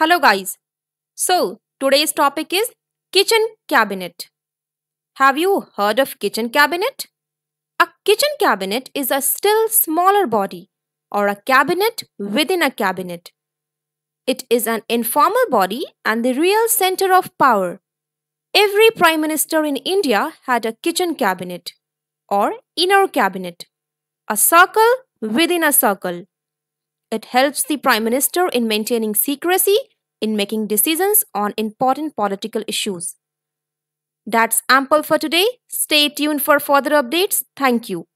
Hello guys. So, today's topic is kitchen cabinet. Have you heard of kitchen cabinet? A kitchen cabinet is a still smaller body or a cabinet within a cabinet. It is an informal body and the real center of power. Every prime minister in India had a kitchen cabinet or inner cabinet, a circle within a circle. It helps the Prime Minister in maintaining secrecy in making decisions on important political issues. That's ample for today. Stay tuned for further updates. Thank you.